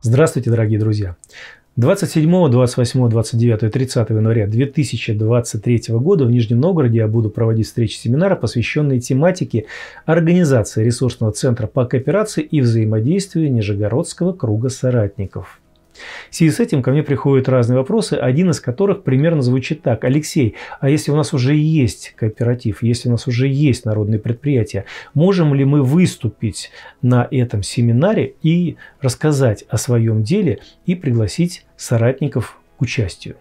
Здравствуйте, дорогие друзья! 27, 28, 29 и 30 января 2023 года в Нижнем Новгороде я буду проводить встречи семинара, посвященные тематике организации ресурсного центра по кооперации и взаимодействию Нижегородского круга соратников – в связи с этим ко мне приходят разные вопросы, один из которых примерно звучит так. Алексей, а если у нас уже есть кооператив, если у нас уже есть народные предприятия, можем ли мы выступить на этом семинаре и рассказать о своем деле и пригласить соратников к участию?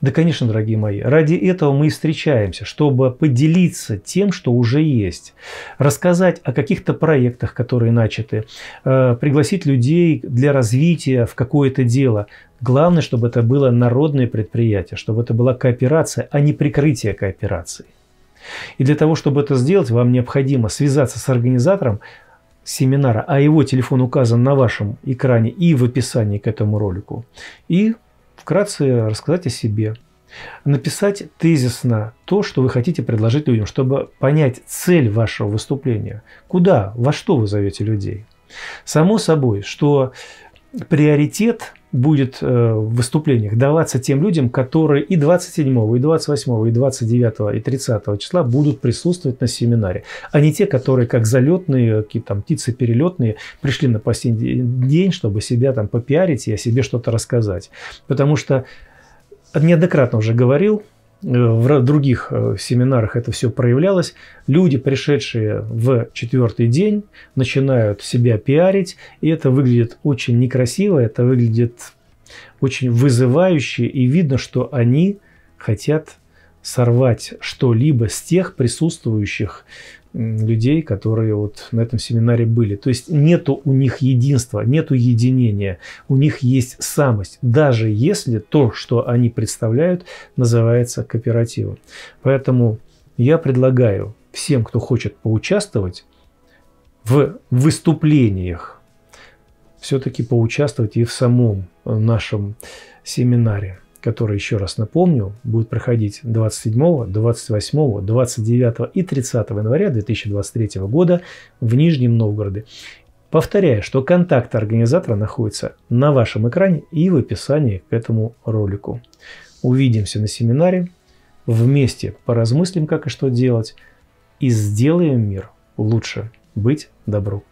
Да, конечно, дорогие мои, ради этого мы и встречаемся, чтобы поделиться тем, что уже есть, рассказать о каких-то проектах, которые начаты, э, пригласить людей для развития в какое-то дело. Главное, чтобы это было народное предприятие, чтобы это была кооперация, а не прикрытие кооперации. И для того, чтобы это сделать, вам необходимо связаться с организатором семинара, а его телефон указан на вашем экране и в описании к этому ролику, и вкратце рассказать о себе, написать тезисно то, что вы хотите предложить людям, чтобы понять цель вашего выступления, куда, во что вы зовете людей. Само собой, что приоритет будет э, в выступлениях даваться тем людям, которые и 27, и 28, и 29, и 30 числа будут присутствовать на семинаре, а не те, которые как залетные, э, какие там птицы перелетные, пришли на последний день, чтобы себя там попиарить и о себе что-то рассказать. Потому что э, неоднократно уже говорил, в других э, семинарах это все проявлялось. Люди, пришедшие в четвертый день, начинают себя пиарить, и это выглядит очень некрасиво, это выглядит очень вызывающе, и видно, что они хотят сорвать что-либо с тех присутствующих людей, которые вот на этом семинаре были. То есть нету у них единства, нету единения, у них есть самость, даже если то, что они представляют, называется кооперативом. Поэтому я предлагаю всем, кто хочет поучаствовать в выступлениях, все-таки поучаствовать и в самом э, нашем семинаре который, еще раз напомню, будет проходить 27, 28, 29 и 30 января 2023 года в Нижнем Новгороде. Повторяю, что контакты организатора находятся на вашем экране и в описании к этому ролику. Увидимся на семинаре, вместе поразмыслим, как и что делать, и сделаем мир лучше. Быть добру.